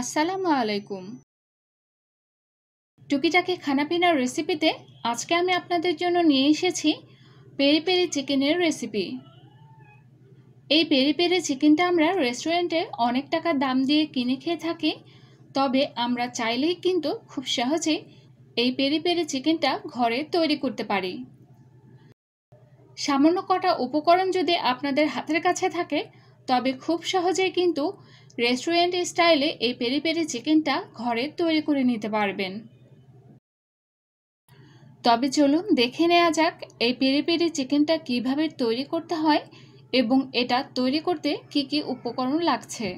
আসসালামু আলাইকুম টুকিটাকি খানাপিনার রেসিপিতে আজকে আমি আপনাদের জন্য নিয়ে এসেছি পেরি পেরি চিকেনের রেসিপি এই পেরি পেরি চিকেনটা আমরা রেস্টুরেন্টে অনেক টাকা দাম দিয়ে কিনে খেয়ে থাকি তবে আমরা চাইলেই কিন্তু খুব সহজে এই পেরি পেরি চিকেনটা ঘরে তৈরি করতে পারি সামান্য কটা উপকরণ যদি আপনাদের হাতের কাছে থাকে তবে খুব সহজেই কিন্তু রেস্টুরেন্ট স্টাইলে এই পেরি পেরি চিকেনটা ঘরে তৈরি করে নিতে পারবেন তবে চলুন দেখে নেওয়া যাক এই পেরি পেরি চিকেনটা কিভাবে তৈরি করতে হয় এবং এটা তৈরি করতে কি কি উপকরণ লাগছে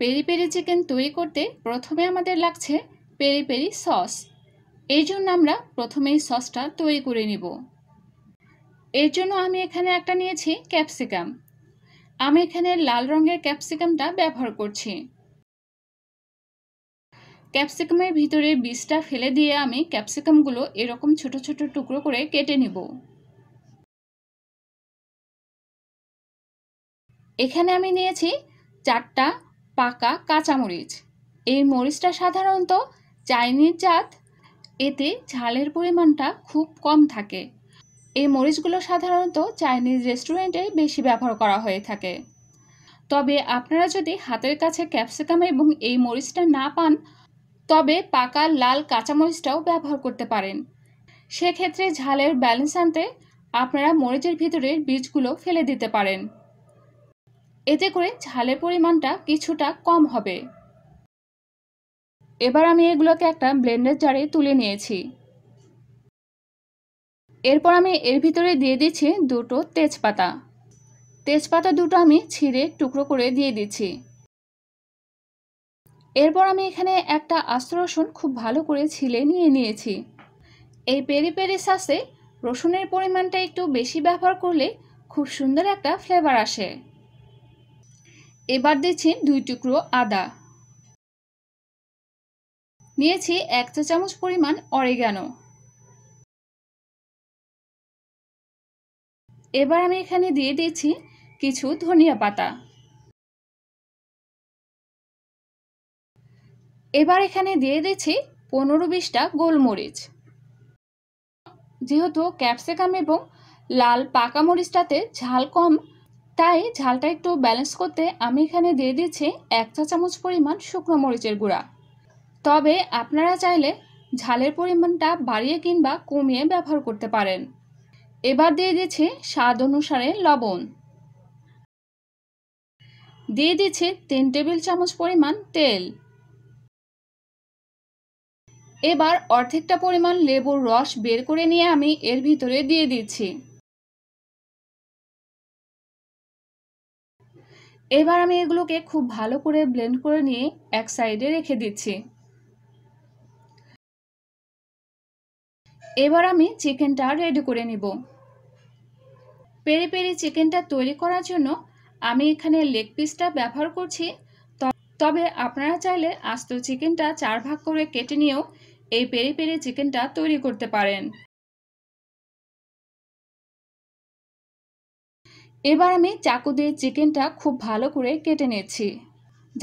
পেরি পেরি চিকেন তৈরি করতে প্রথমে আমাদের লাগছে পেরি পেরি সস এই জন্য আমরা প্রথমেই সসটা তৈরি করে নিব এর জন্য আমি এখানে একটা নিয়েছি ক্যাপসিকাম আমি এখানে লাল রঙের ক্যাপসিকামটা ব্যবহার করছি ক্যাপসিকামের ভিতরে বীজটা ফেলে দিয়ে আমি ক্যাপসিকামগুলো এরকম ছোট ছোট টুকরো করে কেটে নিব এখানে আমি নিয়েছি চারটা পাকা কাঁচামরিচ এই মরিচটা সাধারণত চাইনিজ জাত এতে ঝালের পরিমাণটা খুব কম থাকে এই মরিচগুলো সাধারণত চাইনিজ রেস্টুরেন্টে বেশি ব্যবহার করা হয়ে থাকে তবে আপনারা যদি হাতের কাছে ক্যাপসিকাম এবং এই মরিচটা না পান তবে পাকা লাল কাঁচামরিচটাও ব্যবহার করতে পারেন সেক্ষেত্রে ঝালের ব্যালেন্স আনতে আপনারা মরিচের ভিতরের বীজগুলো ফেলে দিতে পারেন এতে করে ঝালের পরিমাণটা কিছুটা কম হবে এবার আমি এগুলোকে একটা ব্লেন্ডার জারে তুলে নিয়েছি এরপর আমি এর ভিতরে দিয়ে দিচ্ছি দুটো তেজপাতা তেজপাতা দুটো আমি ছিঁড়ে টুকরো করে দিয়ে দিচ্ছি এরপর আমি এখানে একটা আস্ত রসুন খুব ভালো করে ছিলে নিয়ে নিয়েছি এই পেরি পেরি সাসে রসুনের পরিমাণটা একটু বেশি ব্যবহার করলে খুব সুন্দর একটা ফ্লেভার আসে এবার দিচ্ছি দুই টুকরো আদা নিয়েছি এক চা চামচ পরিমাণ অরেগানো এবার আমি এখানে দিয়ে দিয়েছি কিছু ধনিয়া পাতা এবার এখানে দিয়ে দিয়েছি পনেরো বিশটা গোলমরিচ যেহেতু ক্যাপসিকাম এবং লাল পাকা মরিচটাতে ঝাল কম তাই ঝালটা একটু ব্যালেন্স করতে আমি এখানে দিয়ে দিচ্ছি এক চা চামচ পরিমাণ শুকনো মরিচের গুঁড়া তবে আপনারা চাইলে ঝালের পরিমাণটা বাড়িয়ে কিংবা কমিয়ে ব্যবহার করতে পারেন এবার দিয়ে দিয়েছে স্বাদ অনুসারে লবণ দিয়ে দিয়েছে তিন টেবিল চামচ পরিমাণ তেল এবার অর্ধেকটা পরিমাণ লেবুর রস বের করে নিয়ে আমি এর ভিতরে দিয়ে দিচ্ছি এবার আমি এগুলোকে খুব ভালো করে ব্লেন্ড করে নিয়ে এক সাইডে রেখে দিচ্ছি এবার আমি চিকেনটা রেডি করে নিব পেরি পেরি চিকেনটা তৈরি করার জন্য আমি এখানে লেগ পিসটা ব্যবহার করছি তবে আপনারা চাইলে আস্ত চিকেনটা চার ভাগ করে কেটে নিয়েও এই পেরি পেরি চিকেনটা তৈরি করতে পারেন এবার আমি চাকু দিয়ে চিকেনটা খুব ভালো করে কেটে নিচ্ছি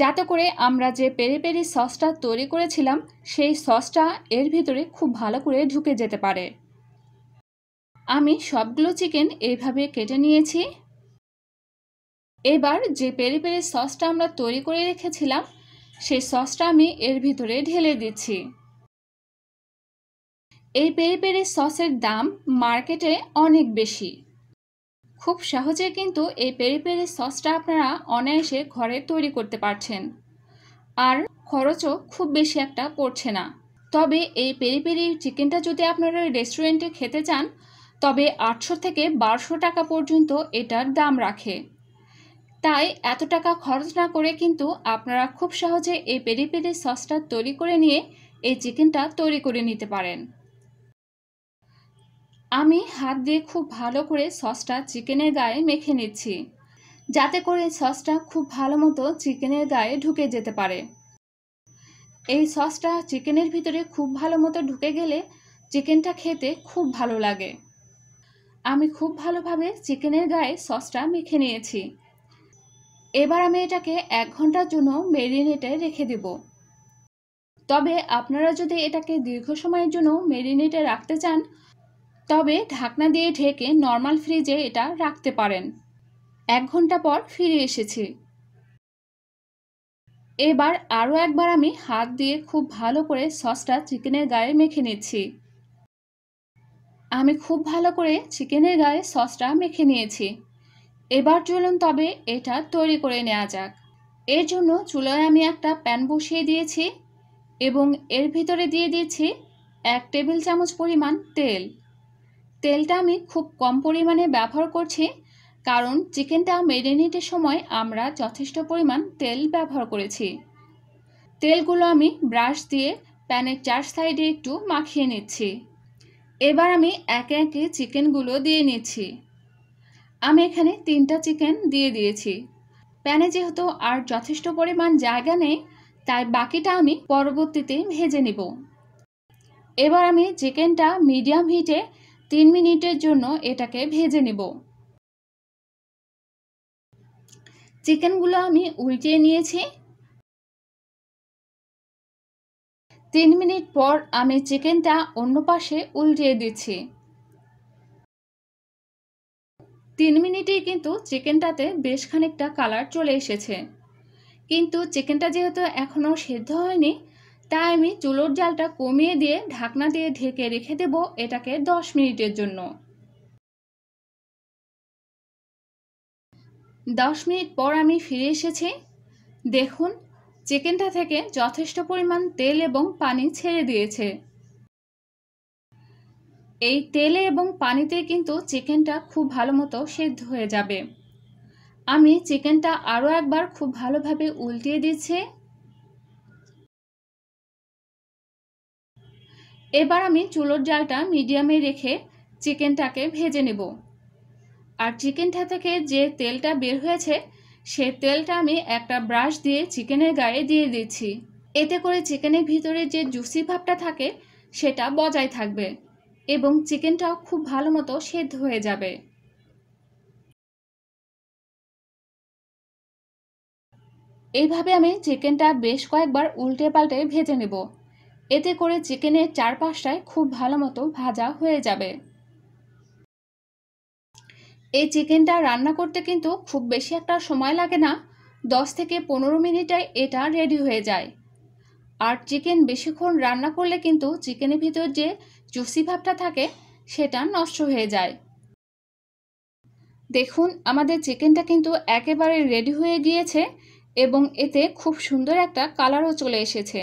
যাতে করে আমরা যে পেরি পেরি সসটা তৈরি করেছিলাম সেই সসটা এর ভিতরে খুব ভালো করে ঢুকে যেতে পারে আমি সবগুলো চিকেন এইভাবে কেটে নিয়েছি এবার যে পেরি পেরি সসটা আমরা তৈরি করে রেখেছিলাম সেই সসটা আমি এর ভিতরে ঢেলে দিচ্ছি এই পেরি পেরি সসের দাম মার্কেটে অনেক বেশি খুব সহজে কিন্তু এই পেরি পেরি সসটা আপনারা অনায়াসে ঘরে তৈরি করতে পারছেন আর খরচও খুব বেশি একটা পড়ছে না তবে এই পেরি পেরি চিকেনটা যদি আপনারা রেস্টুরেন্টে খেতে চান তবে আটশো থেকে বারোশো টাকা পর্যন্ত এটার দাম রাখে তাই এত টাকা খরচ না করে কিন্তু আপনারা খুব সহজে এই পেরি পেরি সসটা তৈরি করে নিয়ে এই চিকেনটা তৈরি করে নিতে পারেন আমি হাত দিয়ে খুব ভালো করে সসটা চিকেনের গায়ে মেখে নিচ্ছি যাতে করে সসটা খুব ভালো মতো চিকেনের গায়ে ঢুকে যেতে পারে এই সসটা চিকেনের ভিতরে খুব ভালো মতো ঢুকে গেলে চিকেনটা খেতে খুব ভালো লাগে আমি খুব ভালোভাবে চিকেনের গায়ে সসটা মেখে নিয়েছি এবার আমি এটাকে এক ঘন্টার জন্য মেরিনেটে রেখে দেব তবে আপনারা যদি এটাকে দীর্ঘ সময়ের জন্য মেরিনেটে রাখতে চান তবে ঢাকনা দিয়ে ঢেকে নর্মাল ফ্রিজে এটা রাখতে পারেন এক ঘন্টা পর ফিরে এসেছি এবার আরও একবার আমি হাত দিয়ে খুব ভালো করে সসটা চিকেনের গায়ে মেখে নিচ্ছি আমি খুব ভালো করে চিকেনের গায়ে সসটা মেখে নিয়েছি এবার চলুন তবে এটা তৈরি করে নেওয়া যাক এর জন্য চুলায় আমি একটা প্যান বসিয়ে দিয়েছি এবং এর ভিতরে দিয়ে দিয়েছি এক টেবিল চামচ পরিমাণ তেল তেলটা আমি খুব কম পরিমাণে ব্যবহার করছি কারণ চিকেনটা মেরিনেটের সময় আমরা যথেষ্ট পরিমাণ তেল ব্যবহার করেছি তেলগুলো আমি ব্রাশ দিয়ে প্যানের চার সাইডে একটু মাখিয়ে নিচ্ছি এবার আমি একে একে চিকেনগুলো দিয়ে নিচ্ছি আমি এখানে তিনটা চিকেন দিয়ে দিয়েছি প্যানে যেহেতু আর যথেষ্ট পরিমাণ জায়গা নেই তাই বাকিটা আমি পরবর্তীতে ভেজে নেব এবার আমি চিকেনটা মিডিয়াম হিটে তিন মিনিটের জন্য এটাকে ভেজে নেব চিকেনগুলো আমি উল্টিয়ে নিয়েছি তিন মিনিট পর আমি চিকেনটা অন্য পাশে উল্টিয়ে দিচ্ছি তিন মিনিটেই কিন্তু চিকেনটাতে বেশ খানিকটা কালার চলে এসেছে কিন্তু চিকেনটা যেহেতু এখনও সেদ্ধ হয়নি তাই আমি চুলোর জালটা কমিয়ে দিয়ে ঢাকনা দিয়ে ঢেকে রেখে দেব এটাকে দশ মিনিটের জন্য দশ মিনিট পর আমি ফিরে এসেছি দেখুন চিকেনটা থেকে যথেষ্ট পরিমাণ তেল এবং পানি ছেড়ে দিয়েছে এই তেলে এবং পানিতে কিন্তু চিকেনটা খুব ভালো মতো সেদ্ধ হয়ে যাবে আমি চিকেনটা আরও একবার খুব ভালোভাবে উল্টিয়ে দিচ্ছি এবার আমি চুলোর জালটা মিডিয়ামে রেখে চিকেনটাকে ভেজে নেব আর চিকেনটা থেকে যে তেলটা বের হয়েছে সে তেলটা আমি একটা ব্রাশ দিয়ে চিকেনের গায়ে দিয়ে দিচ্ছি এতে করে চিকেনের ভিতরে যে জুসি ভাবটা থাকে সেটা বজায় থাকবে এবং চিকেনটাও খুব ভালো মতো সেদ্ধ হয়ে যাবে এইভাবে আমি চিকেনটা বেশ কয়েকবার উল্টে পাল্টে ভেজে নেব এতে করে চিকেনের চারপাশটায় খুব ভালো মতো ভাজা হয়ে যাবে এই চিকেনটা রান্না করতে কিন্তু খুব বেশি একটা সময় লাগে না দশ থেকে পনেরো মিনিটে এটা রেডি হয়ে যায় আর চিকেন বেশিক্ষণ রান্না করলে কিন্তু চিকেনের ভিতর যে জুসি ভাবটা থাকে সেটা নষ্ট হয়ে যায় দেখুন আমাদের চিকেনটা কিন্তু একেবারে রেডি হয়ে গিয়েছে এবং এতে খুব সুন্দর একটা কালারও চলে এসেছে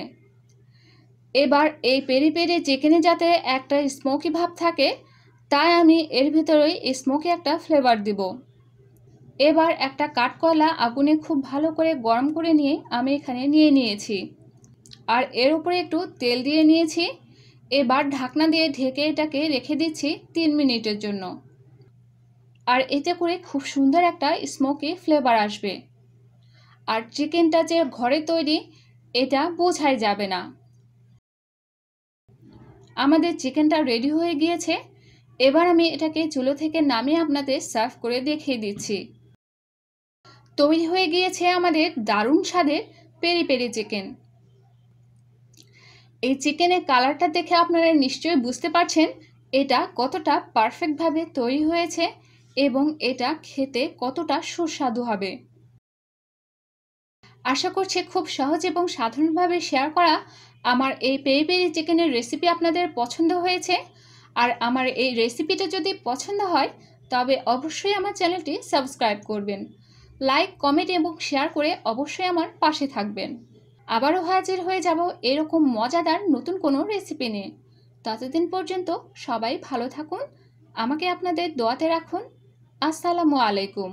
এবার এই পেরি পেরি চিকেনে যাতে একটা স্মোকি ভাব থাকে তাই আমি এর ভিতরেই স্মোকি একটা ফ্লেভার দিব এবার একটা কাঠকয়লা আগুনে খুব ভালো করে গরম করে নিয়ে আমি এখানে নিয়ে নিয়েছি আর এর উপরে একটু তেল দিয়ে নিয়েছি এবার ঢাকনা দিয়ে ঢেকে এটাকে রেখে দিচ্ছি তিন মিনিটের জন্য আর এতে করে খুব সুন্দর একটা স্মোকি ফ্লেভার আসবে আর চিকেনটা যে ঘরে তৈরি এটা বোঝাই যাবে না আমাদের চিকেনটা রেডি হয়ে গিয়েছে এবার আমি এটাকে চুলো থেকে নামিয়ে আপনাদের সার্ভ করে দেখিয়ে দিচ্ছি তৈরি হয়ে গিয়েছে আমাদের দারুণ স্বাদের পেরি পেরি চিকেন এই চিকেনের কালারটা দেখে আপনারা নিশ্চয়ই বুঝতে পারছেন এটা কতটা পারফেক্টভাবে তৈরি হয়েছে এবং এটা খেতে কতটা সুস্বাদু হবে আশা করছি খুব সহজ এবং সাধারণভাবে শেয়ার করা আমার এই পেরি পেরি চিকেনের রেসিপি আপনাদের পছন্দ হয়েছে আর আমার এই রেসিপিটা যদি পছন্দ হয় তবে অবশ্যই আমার চ্যানেলটি সাবস্ক্রাইব করবেন লাইক কমেন্ট এবং শেয়ার করে অবশ্যই আমার পাশে থাকবেন আবারও হাজির হয়ে যাব এরকম মজাদার নতুন কোনো রেসিপি নিয়ে ততদিন পর্যন্ত সবাই ভালো থাকুন আমাকে আপনাদের দোয়াতে রাখুন আসসালামু আলাইকুম